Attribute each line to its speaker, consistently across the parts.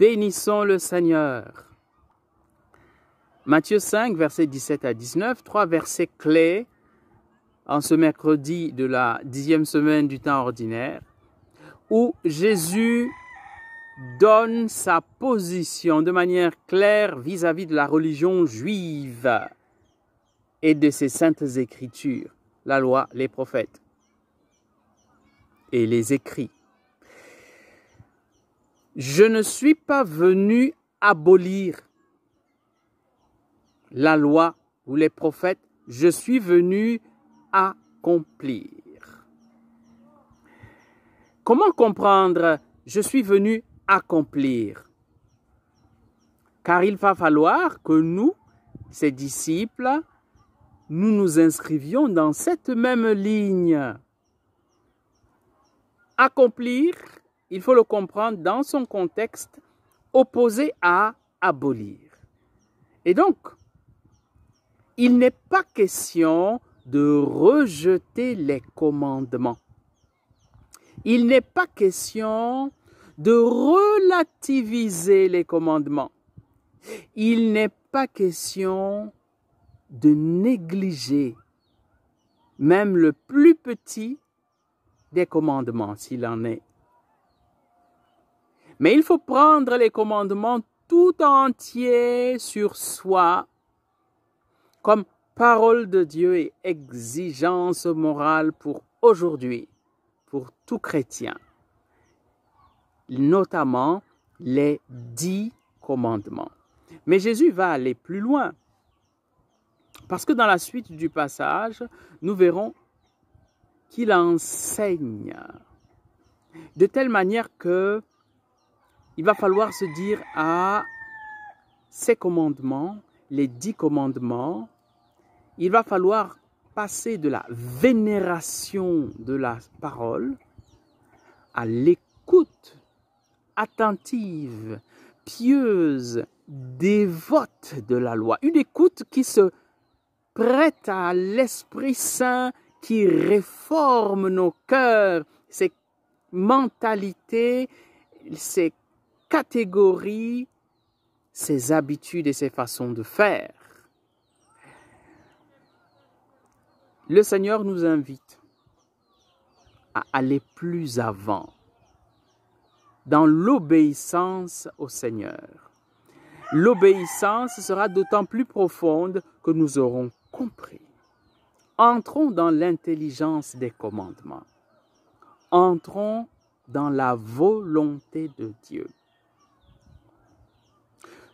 Speaker 1: Bénissons le Seigneur. Matthieu 5, versets 17 à 19, trois versets clés en ce mercredi de la dixième semaine du temps ordinaire, où Jésus donne sa position de manière claire vis-à-vis -vis de la religion juive et de ses saintes écritures, la loi, les prophètes et les écrits. Je ne suis pas venu abolir la loi ou les prophètes, je suis venu accomplir. Comment comprendre je suis venu accomplir Car il va falloir que nous, ses disciples, nous nous inscrivions dans cette même ligne. Accomplir, il faut le comprendre dans son contexte opposé à abolir. Et donc, il n'est pas question de rejeter les commandements. Il n'est pas question de relativiser les commandements. Il n'est pas question de négliger même le plus petit des commandements, s'il en est mais il faut prendre les commandements tout entiers sur soi comme parole de Dieu et exigence morale pour aujourd'hui, pour tout chrétien, notamment les dix commandements. Mais Jésus va aller plus loin, parce que dans la suite du passage, nous verrons qu'il enseigne de telle manière que il va falloir se dire à ah, ces commandements, les dix commandements, il va falloir passer de la vénération de la parole à l'écoute attentive, pieuse, dévote de la loi. Une écoute qui se prête à l'Esprit Saint qui réforme nos cœurs, ses mentalités, ses catégorie ses habitudes et ses façons de faire. Le Seigneur nous invite à aller plus avant dans l'obéissance au Seigneur. L'obéissance sera d'autant plus profonde que nous aurons compris. Entrons dans l'intelligence des commandements. Entrons dans la volonté de Dieu.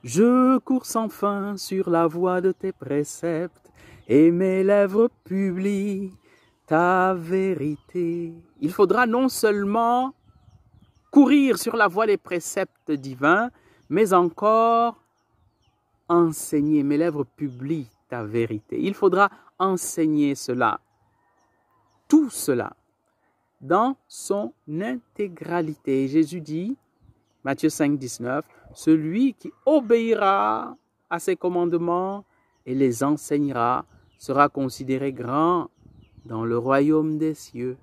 Speaker 1: Je cours sans fin sur la voie de tes préceptes, et mes lèvres publient ta vérité. Il faudra non seulement courir sur la voie des préceptes divins, mais encore enseigner. Mes lèvres publient ta vérité. Il faudra enseigner cela, tout cela, dans son intégralité. Jésus dit, Matthieu 5, 19, celui qui obéira à ses commandements et les enseignera sera considéré grand dans le royaume des cieux.